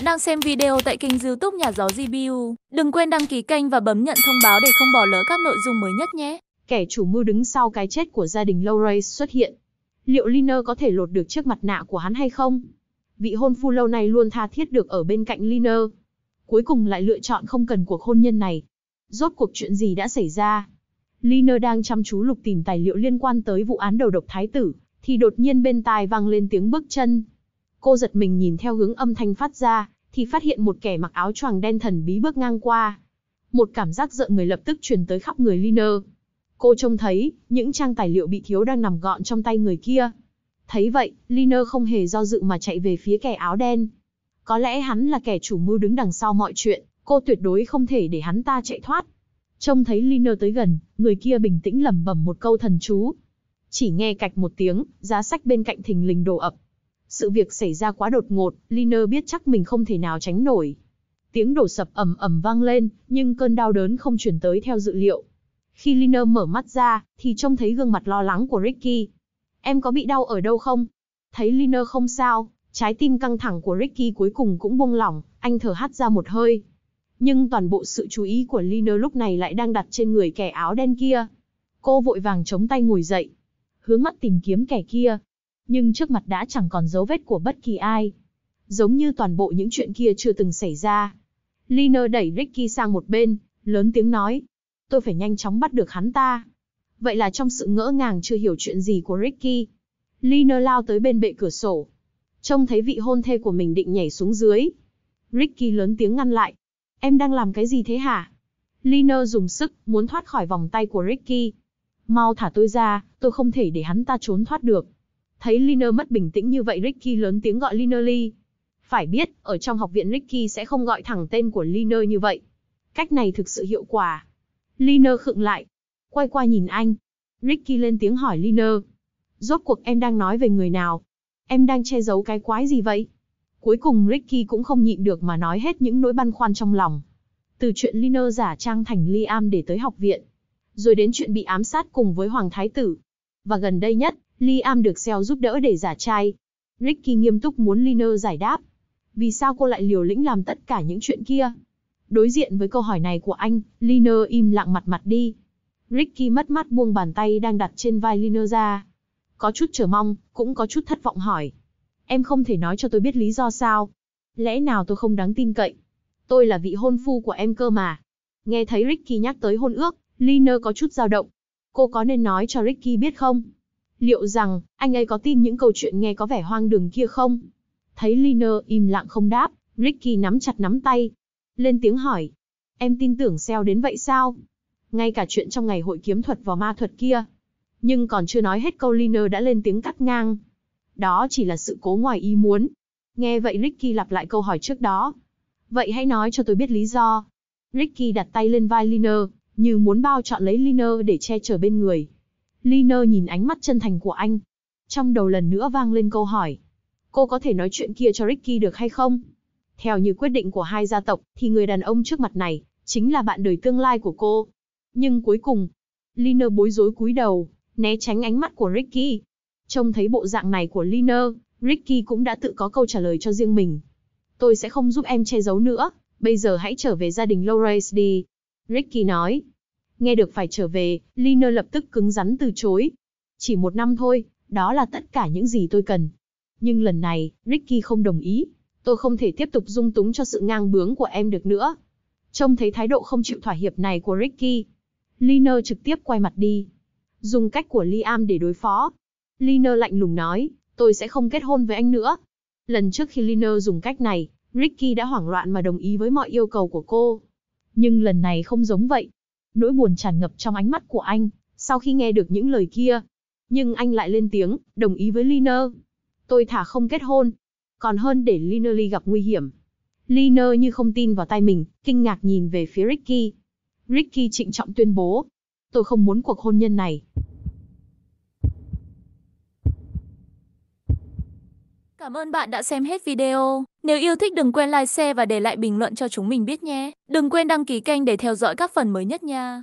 Bạn đang xem video tại kênh youtube Nhà Gió GBU. Đừng quên đăng ký kênh và bấm nhận thông báo để không bỏ lỡ các nội dung mới nhất nhé. Kẻ chủ mưu đứng sau cái chết của gia đình Lowrey xuất hiện. Liệu Liner có thể lột được chiếc mặt nạ của hắn hay không? Vị hôn phu lâu nay luôn tha thiết được ở bên cạnh Liner. Cuối cùng lại lựa chọn không cần cuộc hôn nhân này. Rốt cuộc chuyện gì đã xảy ra? Liner đang chăm chú lục tìm tài liệu liên quan tới vụ án đầu độc thái tử, thì đột nhiên bên tai vang lên tiếng bước chân. Cô giật mình nhìn theo hướng âm thanh phát ra, thì phát hiện một kẻ mặc áo choàng đen thần bí bước ngang qua. Một cảm giác giận người lập tức truyền tới khắp người Liner. Cô trông thấy, những trang tài liệu bị thiếu đang nằm gọn trong tay người kia. Thấy vậy, Liner không hề do dự mà chạy về phía kẻ áo đen. Có lẽ hắn là kẻ chủ mưu đứng đằng sau mọi chuyện, cô tuyệt đối không thể để hắn ta chạy thoát. Trông thấy Liner tới gần, người kia bình tĩnh lẩm bẩm một câu thần chú. Chỉ nghe cạch một tiếng, giá sách bên cạnh thình lình đổ ập. Sự việc xảy ra quá đột ngột, Liner biết chắc mình không thể nào tránh nổi. Tiếng đổ sập ầm ầm vang lên, nhưng cơn đau đớn không chuyển tới theo dự liệu. Khi Liner mở mắt ra, thì trông thấy gương mặt lo lắng của Ricky. Em có bị đau ở đâu không? Thấy Liner không sao, trái tim căng thẳng của Ricky cuối cùng cũng buông lỏng, anh thở hắt ra một hơi. Nhưng toàn bộ sự chú ý của Liner lúc này lại đang đặt trên người kẻ áo đen kia. Cô vội vàng chống tay ngồi dậy, hướng mắt tìm kiếm kẻ kia, nhưng trước mặt đã chẳng còn dấu vết của bất kỳ ai. Giống như toàn bộ những chuyện kia chưa từng xảy ra. Liner đẩy Ricky sang một bên, lớn tiếng nói. Tôi phải nhanh chóng bắt được hắn ta. Vậy là trong sự ngỡ ngàng chưa hiểu chuyện gì của Ricky. Liner lao tới bên bệ cửa sổ. Trông thấy vị hôn thê của mình định nhảy xuống dưới. Ricky lớn tiếng ngăn lại. Em đang làm cái gì thế hả? Liner dùng sức, muốn thoát khỏi vòng tay của Ricky. Mau thả tôi ra, tôi không thể để hắn ta trốn thoát được. Thấy Liner mất bình tĩnh như vậy Ricky lớn tiếng gọi Liner Lee. Phải biết, ở trong học viện Ricky sẽ không gọi thẳng tên của Liner như vậy. Cách này thực sự hiệu quả. Liner khựng lại. Quay qua nhìn anh. Ricky lên tiếng hỏi Liner. Rốt cuộc em đang nói về người nào? Em đang che giấu cái quái gì vậy? Cuối cùng Ricky cũng không nhịn được mà nói hết những nỗi băn khoăn trong lòng. Từ chuyện Liner giả trang thành Liam để tới học viện. Rồi đến chuyện bị ám sát cùng với Hoàng Thái Tử. Và gần đây nhất, Liam được Seo giúp đỡ để giả trai. Ricky nghiêm túc muốn Liner giải đáp. Vì sao cô lại liều lĩnh làm tất cả những chuyện kia? Đối diện với câu hỏi này của anh, Liner im lặng mặt mặt đi. Ricky mất mắt buông bàn tay đang đặt trên vai Liner ra. Có chút chờ mong, cũng có chút thất vọng hỏi. Em không thể nói cho tôi biết lý do sao. Lẽ nào tôi không đáng tin cậy? Tôi là vị hôn phu của em cơ mà. Nghe thấy Ricky nhắc tới hôn ước, Liner có chút dao động. Cô có nên nói cho Ricky biết không? Liệu rằng, anh ấy có tin những câu chuyện nghe có vẻ hoang đường kia không? Thấy Liner im lặng không đáp, Ricky nắm chặt nắm tay. Lên tiếng hỏi. Em tin tưởng xeo đến vậy sao? Ngay cả chuyện trong ngày hội kiếm thuật và ma thuật kia. Nhưng còn chưa nói hết câu Liner đã lên tiếng cắt ngang. Đó chỉ là sự cố ngoài ý muốn. Nghe vậy Ricky lặp lại câu hỏi trước đó. Vậy hãy nói cho tôi biết lý do. Ricky đặt tay lên vai Liner, như muốn bao trọn lấy Liner để che chở bên người. Lina nhìn ánh mắt chân thành của anh. Trong đầu lần nữa vang lên câu hỏi. Cô có thể nói chuyện kia cho Ricky được hay không? Theo như quyết định của hai gia tộc, thì người đàn ông trước mặt này, chính là bạn đời tương lai của cô. Nhưng cuối cùng, Lina bối rối cúi đầu, né tránh ánh mắt của Ricky. Trông thấy bộ dạng này của Lina, Ricky cũng đã tự có câu trả lời cho riêng mình. Tôi sẽ không giúp em che giấu nữa, bây giờ hãy trở về gia đình Lawrence đi. Ricky nói, Nghe được phải trở về, Lina lập tức cứng rắn từ chối. Chỉ một năm thôi, đó là tất cả những gì tôi cần. Nhưng lần này, Ricky không đồng ý. Tôi không thể tiếp tục dung túng cho sự ngang bướng của em được nữa. Trông thấy thái độ không chịu thỏa hiệp này của Ricky. Lina trực tiếp quay mặt đi. Dùng cách của Liam để đối phó. Lina lạnh lùng nói, tôi sẽ không kết hôn với anh nữa. Lần trước khi Lina dùng cách này, Ricky đã hoảng loạn mà đồng ý với mọi yêu cầu của cô. Nhưng lần này không giống vậy, nỗi buồn tràn ngập trong ánh mắt của anh, sau khi nghe được những lời kia. Nhưng anh lại lên tiếng, đồng ý với Liner. Tôi thả không kết hôn, còn hơn để Liner Lee gặp nguy hiểm. Liner như không tin vào tay mình, kinh ngạc nhìn về phía Ricky. Ricky trịnh trọng tuyên bố, tôi không muốn cuộc hôn nhân này. Cảm ơn bạn đã xem hết video. Nếu yêu thích đừng quên like, share và để lại bình luận cho chúng mình biết nhé. Đừng quên đăng ký kênh để theo dõi các phần mới nhất nha.